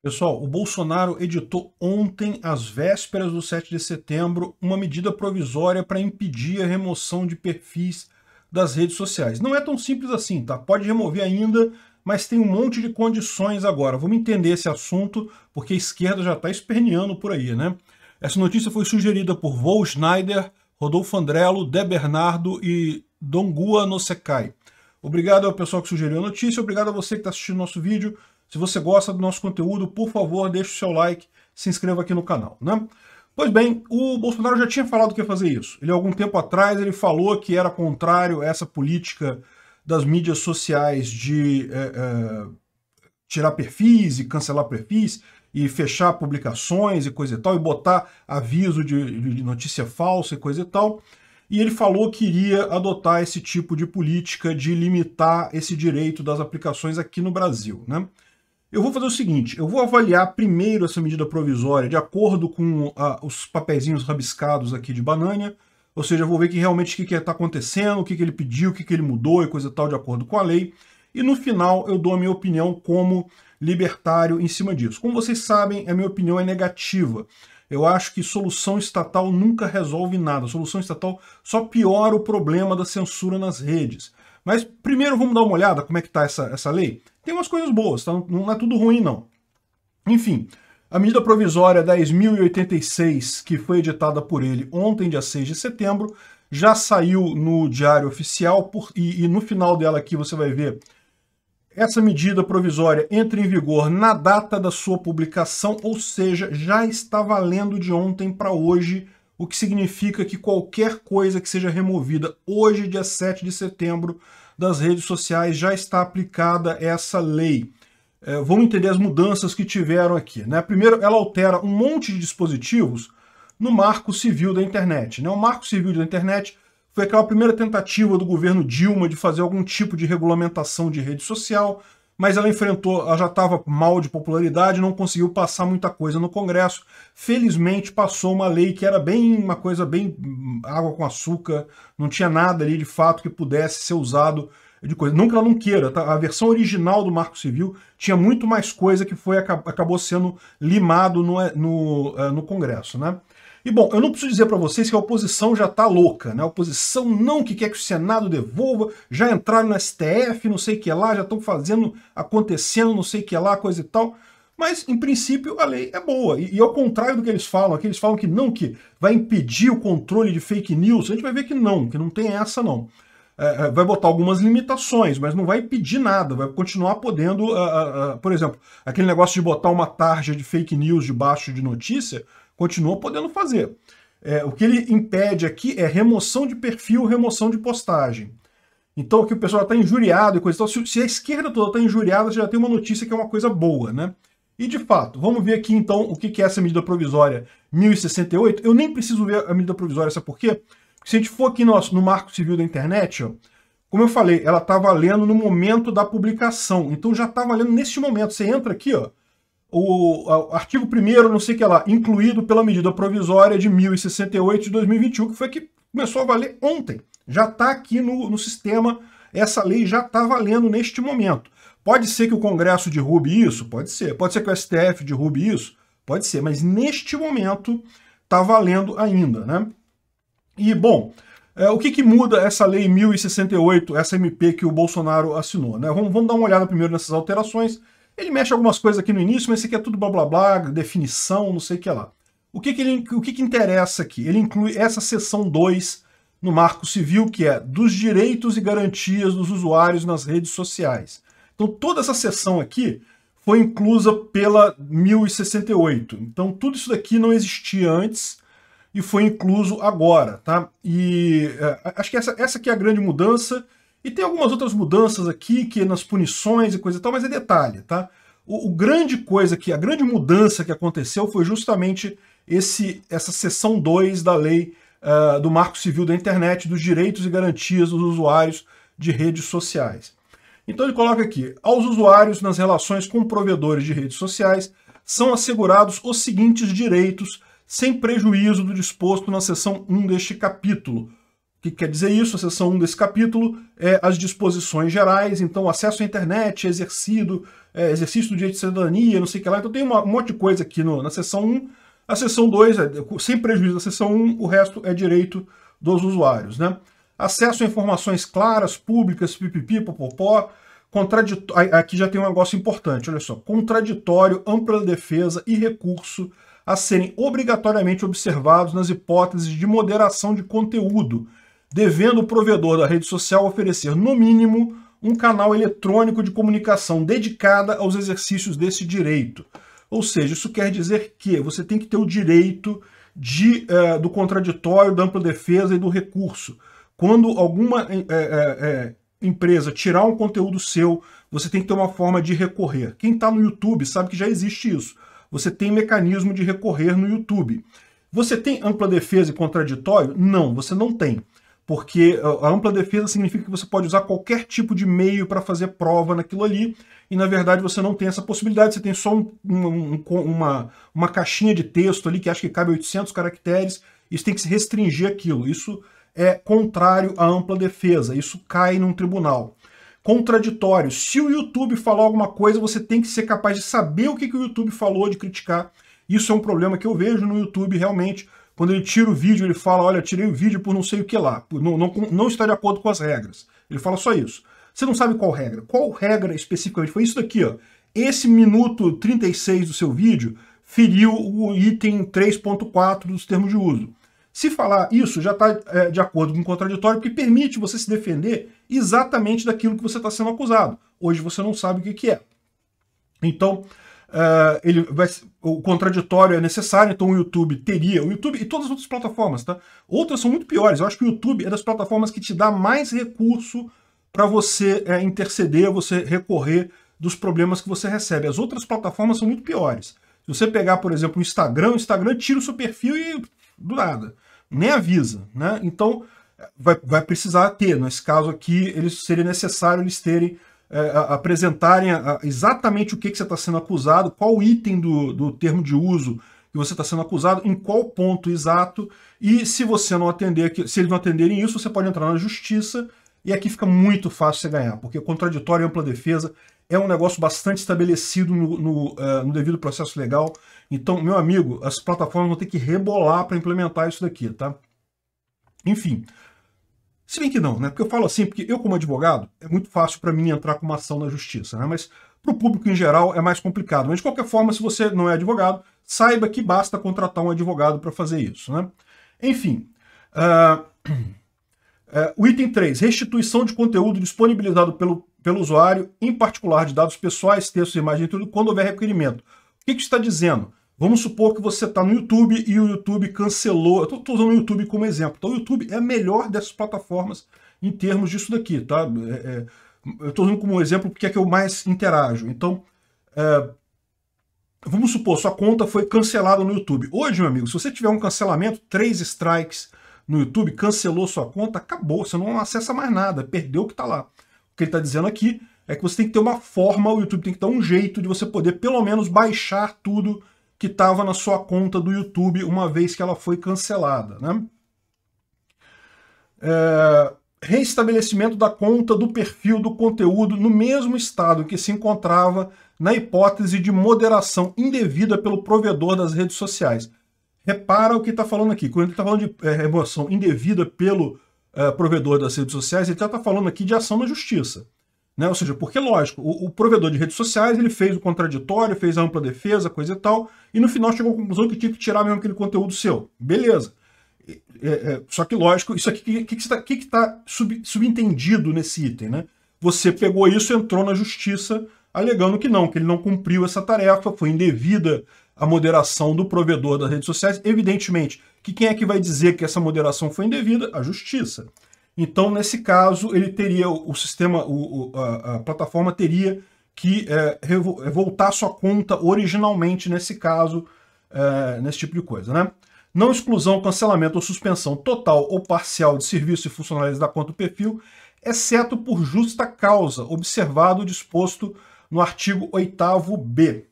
Pessoal, o Bolsonaro editou ontem, às vésperas do 7 de setembro, uma medida provisória para impedir a remoção de perfis das redes sociais. Não é tão simples assim, tá? Pode remover ainda, mas tem um monte de condições agora. Vamos entender esse assunto, porque a esquerda já está esperneando por aí, né? Essa notícia foi sugerida por Vol Schneider, Rodolfo Andrello, De Bernardo e Dongua Nosekai. Obrigado ao pessoal que sugeriu a notícia, obrigado a você que está assistindo nosso vídeo. Se você gosta do nosso conteúdo, por favor, deixe o seu like, se inscreva aqui no canal, né? Pois bem, o Bolsonaro já tinha falado que ia fazer isso. Ele, algum tempo atrás, ele falou que era contrário a essa política das mídias sociais de é, é, tirar perfis e cancelar perfis e fechar publicações e coisa e tal, e botar aviso de, de notícia falsa e coisa e tal. E ele falou que iria adotar esse tipo de política de limitar esse direito das aplicações aqui no Brasil, né? Eu vou fazer o seguinte, eu vou avaliar primeiro essa medida provisória de acordo com a, ah, os papezinhos rabiscados aqui de banana, ou seja, eu vou ver que realmente o que está acontecendo, o que, que ele pediu, o que, que ele mudou e coisa tal de acordo com a lei, e no final eu dou a minha opinião como libertário em cima disso. Como vocês sabem, a minha opinião é negativa, eu acho que solução estatal nunca resolve nada. solução estatal só piora o problema da censura nas redes. Mas primeiro vamos dar uma olhada como é que está essa, essa lei. Tem umas coisas boas, tá? não é tudo ruim não. Enfim, a medida provisória 10.086, que foi editada por ele ontem, dia 6 de setembro, já saiu no Diário Oficial por, e, e no final dela aqui você vai ver essa medida provisória entra em vigor na data da sua publicação, ou seja, já está valendo de ontem para hoje, o que significa que qualquer coisa que seja removida hoje, dia 7 de setembro, das redes sociais já está aplicada essa lei. É, vamos entender as mudanças que tiveram aqui. Né? Primeiro, ela altera um monte de dispositivos no marco civil da internet. Né? O marco civil da internet foi aquela primeira tentativa do governo Dilma de fazer algum tipo de regulamentação de rede social, mas ela enfrentou, ela já estava mal de popularidade, não conseguiu passar muita coisa no Congresso. Felizmente passou uma lei que era bem uma coisa bem hum, água com açúcar, não tinha nada ali de fato que pudesse ser usado de coisa. Não que ela não queira, tá? a versão original do Marco Civil tinha muito mais coisa que foi acabou sendo limado no, eh, no, eh, no Congresso, né? E bom, eu não preciso dizer para vocês que a oposição já está louca, né? A oposição não que quer que o Senado devolva, já entraram no STF, não sei o que lá, já estão fazendo, acontecendo, não sei o que lá, coisa e tal. Mas, em princípio, a lei é boa. E, e, ao contrário do que eles falam, aqui eles falam que não, que vai impedir o controle de fake news, a gente vai ver que não, que não tem essa não. É, é vai botar algumas limitações, mas não vai impedir nada, vai continuar podendo, uh, uh, uh, por exemplo, aquele negócio de botar uma tarja de fake news debaixo de notícia, Continua podendo fazer. É, o que ele impede aqui é remoção de perfil, remoção de postagem. Então aqui o pessoal está injuriado e coisa e tal. Se, se a esquerda toda está injuriada, já tem uma notícia que é uma coisa boa, né? E de fato, vamos ver aqui então o que é essa medida provisória 1068. Eu nem preciso ver a medida provisória, sabe por quê? Porque se a gente for aqui no, no marco civil da internet, ó, como eu falei, ela está valendo no momento da publicação. Então já está valendo neste momento. Você entra aqui, ó, o, artigo 1 não sei o que lá, incluído pela medida provisória de 1068 de 2021, que foi que começou a valer ontem. Já está aqui no, no sistema, essa lei já está valendo neste momento. Pode ser que o Congresso derrube isso? Pode ser. Pode ser que o STF derrube isso? Pode ser. Mas neste momento está valendo ainda, né? E, bom, é, o que, que muda essa lei 1068, essa MP que o Bolsonaro assinou? Né? Vamos, vamos dar uma olhada primeiro nessas alterações ele mexe algumas coisas aqui no início, mas isso aqui é tudo blá blá blá, definição, não sei o que lá. O que, que, ele, o que, que interessa aqui? Ele inclui essa seção 2 no Marco Civil, que é dos direitos e garantias dos usuários nas redes sociais. Então toda essa seção aqui foi inclusa pela 1068. Então tudo isso daqui não existia antes e foi incluso agora, tá? E é, acho que essa, essa aqui é a grande mudança e tem algumas outras mudanças aqui, que nas punições e coisa e tal, mas é detalhe, tá? O, o grande coisa que, a grande mudança que aconteceu foi justamente esse, essa seção 2 da lei uh, do Marco Civil da Internet, dos direitos e garantias dos usuários de redes sociais. Então ele coloca aqui: aos usuários nas relações com provedores de redes sociais são assegurados os seguintes direitos, sem prejuízo do disposto na seção 1 deste capítulo, o que quer dizer isso? A seção 1 desse capítulo é as disposições gerais, então acesso à internet, exercido, é, exercício do direito de cidadania, não sei o que lá. Então tem um monte de coisa aqui no, na seção 1. A seção 2, é, sem prejuízo da seção 1, o resto é direito dos usuários. Né? Acesso a informações claras, públicas, pipipi, popopó. Contraditório, aqui já tem um negócio importante, olha só. Contraditório, ampla defesa e recurso a serem obrigatoriamente observados nas hipóteses de moderação de conteúdo devendo o provedor da rede social oferecer, no mínimo, um canal eletrônico de comunicação dedicada aos exercícios desse direito. Ou seja, isso quer dizer que você tem que ter o direito de, uh, do contraditório, da ampla defesa e do recurso. Quando alguma é, é, é, empresa tirar um conteúdo seu, você tem que ter uma forma de recorrer. Quem está no YouTube sabe que já existe isso. Você tem mecanismo de recorrer no YouTube. Você tem ampla defesa e contraditório? Não, você não tem porque a ampla defesa significa que você pode usar qualquer tipo de meio para fazer prova naquilo ali, e na verdade você não tem essa possibilidade, você tem só um, um, uma, uma caixinha de texto ali que acho que cabe 800 caracteres, isso tem que se restringir aquilo. Isso é contrário à ampla defesa, isso cai num tribunal. Contraditório. Se o YouTube falar alguma coisa, você tem que ser capaz de saber o que, que o YouTube falou, de criticar. Isso é um problema que eu vejo no YouTube realmente quando ele tira o vídeo, ele fala, olha, tirei o vídeo por não sei o que lá, não, não, não está de acordo com as regras. Ele fala só isso. Você não sabe qual regra. Qual regra especificamente? Foi isso daqui, ó. Esse minuto 36 do seu vídeo feriu o item 3.4 dos termos de uso. Se falar isso, já está é, de acordo com o contraditório, que permite você se defender exatamente daquilo que você está sendo acusado. Hoje você não sabe o que, que é. Então, uh, ele vai, o contraditório é necessário, então o YouTube teria, o YouTube e todas as outras plataformas, tá? Outras são muito piores. Eu acho que o YouTube é das plataformas que te dá mais recurso para você é, interceder, você recorrer dos problemas que você recebe. As outras plataformas são muito piores. Se você pegar, por exemplo, o Instagram, o Instagram tira o seu perfil e do nada, nem avisa, né? Então vai, vai precisar ter. Nesse caso aqui, eles seria necessário eles terem é, apresentarem a, exatamente o que, que você está sendo acusado, qual item do, do termo de uso que você está sendo acusado, em qual ponto exato, e se você não atender, se eles não atenderem isso, você pode entrar na justiça, e aqui fica muito fácil você ganhar, porque contraditório e ampla defesa é um negócio bastante estabelecido no, no, uh, no devido processo legal. Então, meu amigo, as plataformas vão ter que rebolar para implementar isso daqui, tá? Enfim, se bem que não, né? Porque eu falo assim, porque eu, como advogado, é muito fácil para mim entrar com uma ação na justiça, né? Mas para o público em geral é mais complicado. Mas de qualquer forma, se você não é advogado, saiba que basta contratar um advogado para fazer isso, né? Enfim. Uh... Uh, o item 3, restituição de conteúdo disponibilizado pelo, pelo usuário, em particular de dados pessoais, textos, imagens, tudo, quando houver requerimento. O que, que está dizendo? Vamos supor que você está no YouTube e o YouTube cancelou. Eu estou usando o YouTube como exemplo. Então, o YouTube é a melhor dessas plataformas em termos disso daqui, tá? É, é, eu estou usando como exemplo porque é que eu mais interajo. Então, é, vamos supor, sua conta foi cancelada no YouTube. Hoje, meu amigo, se você tiver um cancelamento, três strikes no YouTube, cancelou sua conta, acabou. Você não acessa mais nada, perdeu o que está lá. O que ele está dizendo aqui é que você tem que ter uma forma, o YouTube tem que dar um jeito de você poder pelo menos baixar tudo que estava na sua conta do YouTube uma vez que ela foi cancelada. Né? É, reestabelecimento da conta do perfil do conteúdo no mesmo estado que se encontrava na hipótese de moderação indevida pelo provedor das redes sociais. Repara o que está falando aqui. Quando ele está falando de é, remoção indevida pelo é, provedor das redes sociais, ele está falando aqui de ação na justiça. Né? Ou seja, porque, lógico, o, o, provedor de redes sociais ele fez o contraditório, fez a ampla defesa, coisa e tal, e no final chegou à conclusão que tinha que tirar mesmo aquele conteúdo seu. Beleza. É, é, só que, lógico, isso aqui, o que está que que tá sub, subentendido nesse item? Né? Você pegou isso, entrou na justiça, alegando que não, que ele não cumpriu essa tarefa, foi indevida a moderação do provedor das redes sociais. Evidentemente, que quem é que vai dizer que essa moderação foi indevida? A justiça. Então, nesse caso, ele teria o sistema, o, a, a, plataforma teria que é, é, voltar sua conta originalmente nesse caso, é, nesse tipo de coisa, né? Não exclusão, cancelamento ou suspensão total ou parcial de serviço e funcionalidades da conta do perfil, exceto por justa causa, observado o disposto no artigo 8b.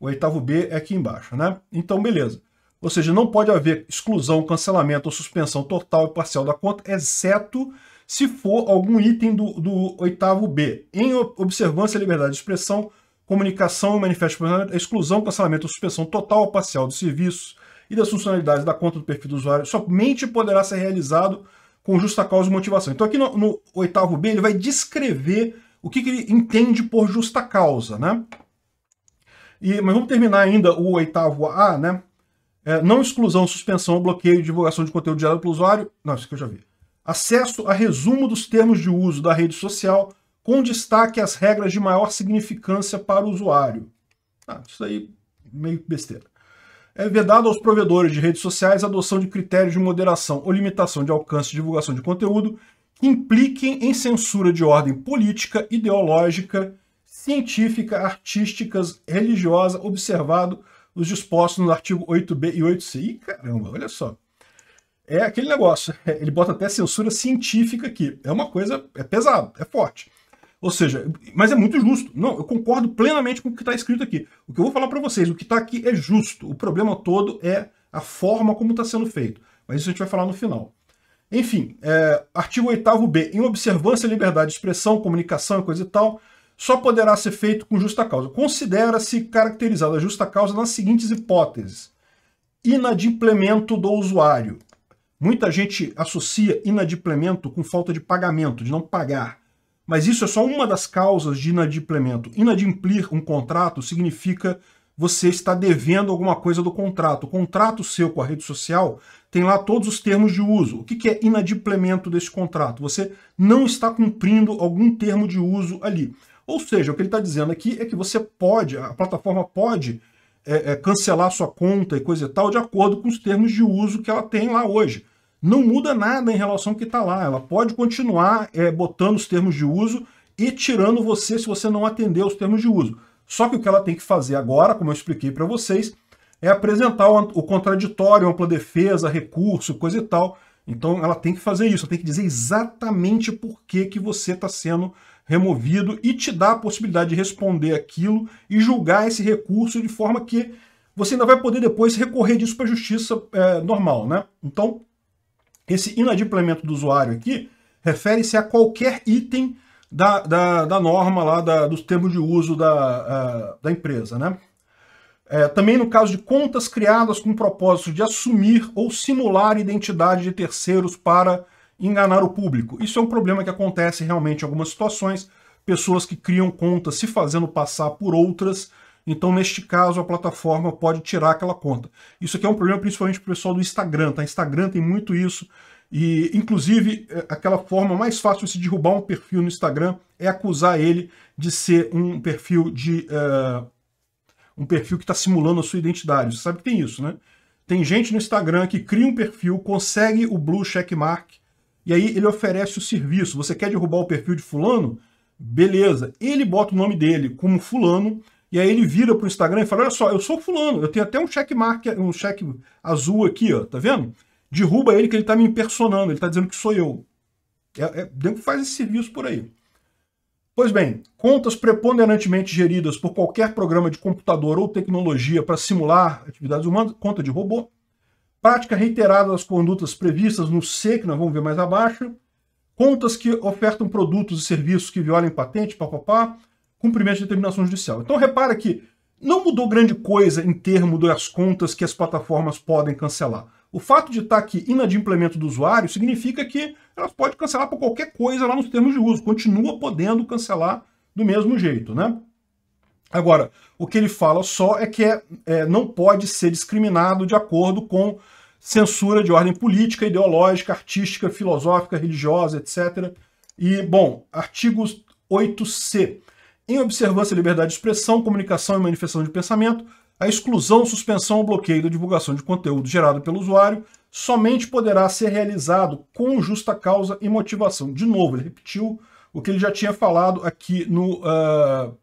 O 8b é aqui embaixo, né? Então, beleza. Ou seja, não pode haver exclusão, cancelamento ou suspensão total e parcial da conta, exceto se for algum item do, oitavo B, em observância à liberdade de expressão, comunicação, manifesto, exclusão, cancelamento ou suspensão total ou parcial dos serviços e das funcionalidades da conta do perfil do usuário, somente poderá ser realizado com justa causa e motivação. Então aqui no oitavo B ele vai descrever o que, que, ele entende por justa causa, né? E, mas vamos terminar ainda o oitavo A, né? É, não exclusão, suspensão, bloqueio, divulgação de conteúdo gerado pelo usuário. Não, isso que eu já vi. Acesso a resumo dos termos de uso da rede social, com destaque às regras de maior significância para o usuário. Ah, isso aí meio besteira. É vedado aos provedores de redes sociais a adoção de critérios de moderação ou limitação de alcance de divulgação de conteúdo que impliquem em censura de ordem política, ideológica, científica, artísticas, religiosa, observado os dispostos no artigo 8b e 8c. Ih, caramba, olha só. É aquele negócio, é, ele bota até censura científica aqui. É uma coisa, é pesado, é forte. Ou seja, mas é muito justo. Não, eu concordo plenamente com o que está escrito aqui. O que eu vou falar para vocês, o que está aqui é justo. O problema todo é a forma como está sendo feito. Mas isso a gente vai falar no final. Enfim, é, artigo 8 B. Em observância à liberdade de expressão, comunicação e coisa e tal, só poderá ser feito com justa causa. Considera-se caracterizada a justa causa nas seguintes hipóteses. Inadimplemento do usuário. Muita gente associa inadimplemento com falta de pagamento, de não pagar. Mas isso é só uma das causas de inadimplemento. Inadimplir um contrato significa você está devendo alguma coisa do contrato. O contrato seu com a rede social tem lá todos os termos de uso. O que é inadimplemento desse contrato? Você não está cumprindo algum termo de uso ali. Ou seja, o que ele está dizendo aqui é que você pode, a plataforma pode é, é, cancelar sua conta e coisa e tal de acordo com os termos de uso que ela tem lá hoje. Não muda nada em relação ao que está lá. Ela pode continuar é, botando os termos de uso e tirando você se você não atender aos termos de uso. Só que o que ela tem que fazer agora, como eu expliquei para vocês, é apresentar o, contraditório, ampla defesa, recurso, coisa e tal. Então ela tem que fazer isso, ela tem que dizer exatamente por que, que você está sendo removido e te dá a possibilidade de responder aquilo e julgar esse recurso de forma que você ainda vai poder depois recorrer disso para a justiça é, normal, né? Então, esse inadimplemento do usuário aqui refere-se a qualquer item da, da, da norma lá, da, dos termos de uso da, é, da empresa, né? É, também no caso de contas criadas com o propósito de assumir ou simular identidade de terceiros para enganar o público. Isso é um problema que acontece realmente em algumas situações, pessoas que criam contas se fazendo passar por outras, então neste caso a plataforma pode tirar aquela conta. Isso aqui é um problema principalmente para o pessoal do Instagram, tá? Instagram tem muito isso, e inclusive é, aquela forma mais fácil de se derrubar um perfil no Instagram é acusar ele de ser um perfil de... Uh, um perfil que está simulando a sua identidade. Você sabe que tem isso, né? Tem gente no Instagram que cria um perfil, consegue o blue checkmark, e aí ele oferece o serviço. Você quer derrubar o perfil de fulano? Beleza. Ele bota o nome dele como fulano, e aí ele vira para o Instagram e fala, olha só, eu sou fulano, eu tenho até um checkmark, mark, um cheque azul aqui, ó, tá vendo? Derruba ele que ele está me impersonando, ele está dizendo que sou eu. É, é, faz esse serviço por aí. Pois bem, contas preponderantemente geridas por qualquer programa de computador ou tecnologia para simular atividades humanas, conta de robô, prática reiterada das condutas previstas no C, que nós vamos ver mais abaixo, contas que ofertam produtos e serviços que violem patente, papapá, cumprimento de determinação judicial. Então repara que não mudou grande coisa em termos das contas que as plataformas podem cancelar. O fato de estar aqui inadimplemento do usuário significa que elas podem cancelar por qualquer coisa lá nos termos de uso, continua podendo cancelar do mesmo jeito, né? Agora, o que ele fala só é que é, é não pode ser discriminado de acordo com censura de ordem política, ideológica, artística, filosófica, religiosa, etc. E, bom, artigo 8c. Em observância à liberdade de expressão, comunicação e manifestação de pensamento, a exclusão, suspensão ou bloqueio da divulgação de conteúdo gerado pelo usuário somente poderá ser realizado com justa causa e motivação. De novo, ele repetiu o que ele já tinha falado aqui no, uh,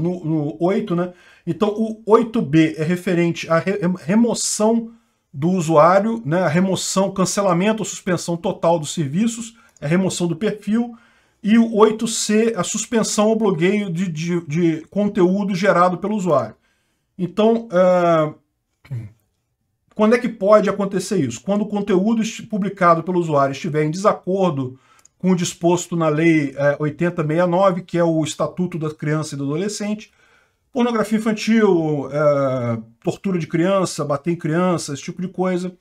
no, no 8, né? Então, o 8b é referente à re remoção do usuário, né, a remoção, cancelamento ou suspensão total dos serviços, a remoção do perfil, e o 8C, a suspensão ou bloqueio de, de, de conteúdo gerado pelo usuário. Então, uh, quando é que pode acontecer isso? Quando o conteúdo publicado pelo usuário estiver em desacordo com o disposto na Lei uh, é, 8069, que é o Estatuto da Criança e do Adolescente, pornografia infantil, é, tortura de criança, bater em criança, esse tipo de coisa.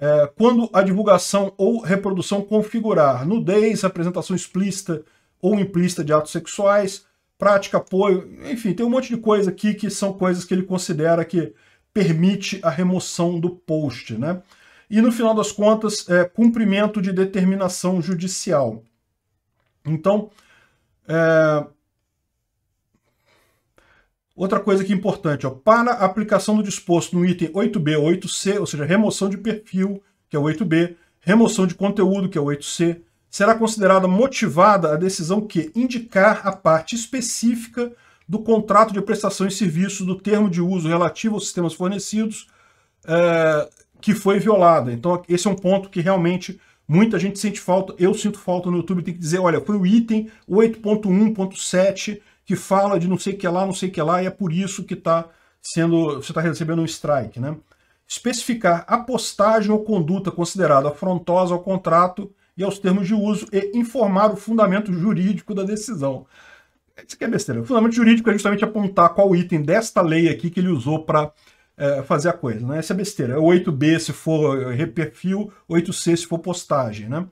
É, quando a divulgação ou reprodução configurar nudez, apresentação explícita ou implícita de atos sexuais, prática, apoio, enfim, tem um monte de coisa aqui que são coisas que ele considera que permite a remoção do post, né? E no final das contas, é, cumprimento de determinação judicial. Então, é, Outra coisa que é importante, ó, para a aplicação do disposto no item 8B, 8C, ou seja, remoção de perfil, que é o 8B, remoção de conteúdo, que é o 8C, será considerada motivada a decisão que indicar a parte específica do contrato de prestação e serviços do termo de uso relativo aos sistemas fornecidos é, que foi violada. Então, esse é um ponto que realmente muita gente sente falta. Eu sinto falta no YouTube, tem que dizer, olha, foi o item 8.1.7 que fala de não sei o que lá, não sei o que lá, e é por isso que tá sendo, você está recebendo um strike. Né? Especificar a postagem ou conduta considerada afrontosa ao contrato e aos termos de uso e informar o fundamento jurídico da decisão. Isso aqui é besteira. O fundamento jurídico é justamente apontar qual item desta lei aqui que ele usou para é, fazer a coisa. Né? Essa é besteira. É o 8B se for é, reperfil, 8C se for postagem. Né?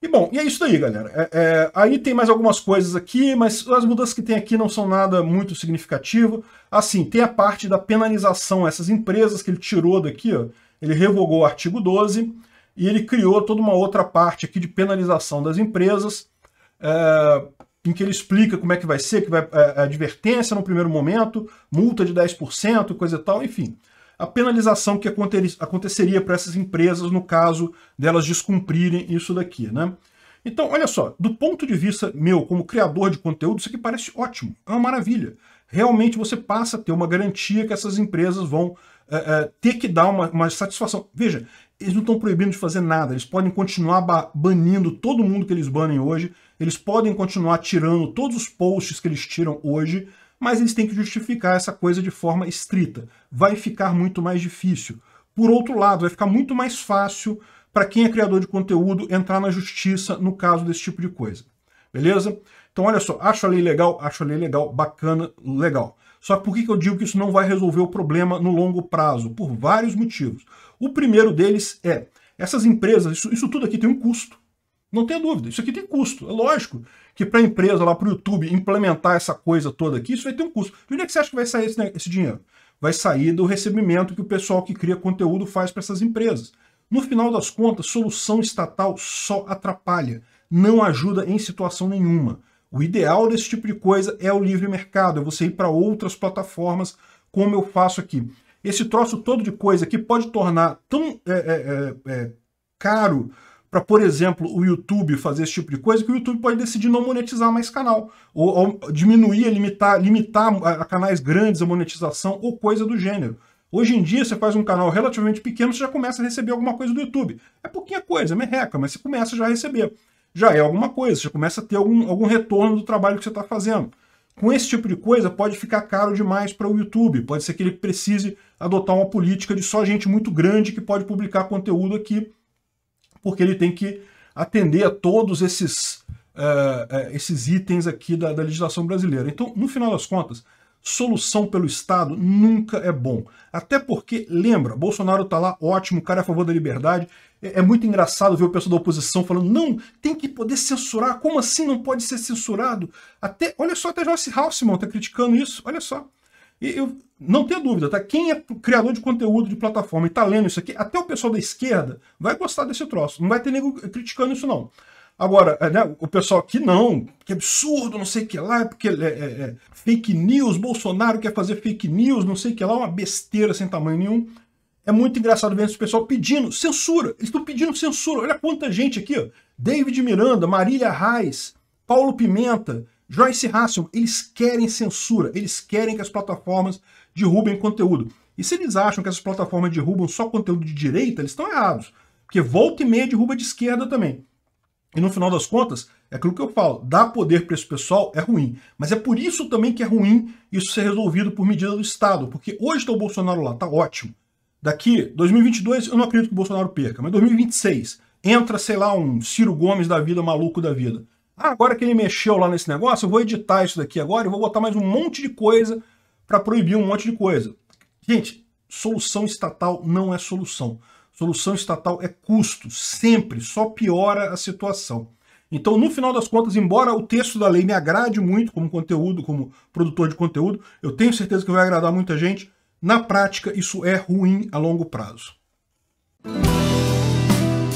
E bom, e é isso daí, galera. É, é, aí tem mais algumas coisas aqui, mas as mudanças que tem aqui não são nada muito significativo. Assim, tem a parte da penalização, essas empresas que ele tirou daqui, ó, ele revogou o artigo 12 e ele criou toda uma outra parte aqui de penalização das empresas, é, em que ele explica como é que vai ser, que vai é, é advertência no primeiro momento, multa de 10%, coisa e tal, enfim a penalização que aconteceria para essas empresas no caso delas descumprirem isso daqui, né? Então, olha só, do ponto de vista meu como criador de conteúdo, isso aqui parece ótimo, é uma maravilha. Realmente você passa a ter uma garantia que essas empresas vão é, é, ter que dar uma, uma satisfação. Veja, eles não estão proibindo de fazer nada, eles podem continuar banindo todo mundo que eles banem hoje, eles podem continuar tirando todos os posts que eles tiram hoje, mas eles têm que justificar essa coisa de forma estrita. Vai ficar muito mais difícil. Por outro lado, vai ficar muito mais fácil para quem é criador de conteúdo entrar na justiça no caso desse tipo de coisa. Beleza? Então, olha só, acho a lei legal, acho a lei legal, bacana, legal. Só que por que eu digo que isso não vai resolver o problema no longo prazo? Por vários motivos. O primeiro deles é, essas empresas, isso, isso tudo aqui tem um custo. Não tenha dúvida, isso aqui tem custo, é lógico que para a empresa lá, para o YouTube, implementar essa coisa toda aqui, isso vai ter um custo. De onde é que você acha que vai sair esse, né, esse dinheiro? Vai sair do recebimento que o pessoal que cria conteúdo faz para essas empresas. No final das contas, solução estatal só atrapalha, não ajuda em situação nenhuma. O ideal desse tipo de coisa é o livre mercado, é você ir para outras plataformas, como eu faço aqui. Esse troço todo de coisa que pode tornar tão é, é, é, é caro para, por exemplo, o YouTube fazer esse tipo de coisa, que o YouTube pode decidir não monetizar mais canal, ou, ou diminuir, limitar, limitar ah, a canais grandes a monetização ou coisa do gênero. Hoje em dia, você faz um canal relativamente pequeno, você já começa a receber alguma coisa do YouTube. É pouquinha coisa, é merreca, mas você começa já a receber. Já é alguma coisa, você já começa a ter algum, algum retorno do trabalho que você está fazendo. Com esse tipo de coisa, pode ficar caro demais para o YouTube. Pode ser que ele precise adotar uma política de só gente muito grande que pode publicar conteúdo aqui porque ele tem que atender a todos esses, uh, esses itens aqui da, da legislação brasileira. Então, no final das contas, solução pelo Estado nunca é bom. Até porque, lembra, Bolsonaro está lá, ótimo, o cara é a favor da liberdade. É, é muito engraçado ver o pessoal da oposição falando, não, tem que poder censurar, como assim não pode ser censurado? Até, olha só, até Joyce Haussmann está criticando isso, olha só. E eu, não tem dúvida, tá? Quem é criador de conteúdo de plataforma e tá lendo isso aqui, até o pessoal da esquerda vai gostar desse troço. Não vai ter nego criticando isso, não. Agora, é, né, o pessoal que não, que absurdo, não sei o que lá, é porque é, é, é, fake news, Bolsonaro quer fazer fake news, não sei o que lá, uma besteira sem tamanho nenhum. É muito engraçado ver esse pessoal pedindo censura. Eles estão pedindo censura. Olha quanta gente aqui, ó. David Miranda, Marília Reis, Paulo Pimenta, Joyce Hasselman. Eles querem censura. Eles querem que as plataformas derrubem conteúdo. E se eles acham que essas plataformas derrubam só conteúdo de direita, eles estão errados. Porque volta e meia derruba de esquerda também. E no final das contas, é aquilo que eu falo, dar poder para esse pessoal é ruim. Mas é por isso também que é ruim isso ser resolvido por medida do Estado. Porque hoje está o Bolsonaro lá, tá ótimo. Daqui, 2022, eu não acredito que o Bolsonaro perca, mas 2026, entra, sei lá, um Ciro Gomes da vida, maluco da vida. Ah, agora que ele mexeu lá nesse negócio, eu vou editar isso daqui agora e vou botar mais um monte de coisa para proibir um monte de coisa. Gente, solução estatal não é solução. Solução estatal é custo, sempre, só piora a situação. Então, no final das contas, embora o texto da lei me agrade muito como conteúdo, como produtor de conteúdo, eu tenho certeza que vai agradar muita gente, na prática isso é ruim a longo prazo.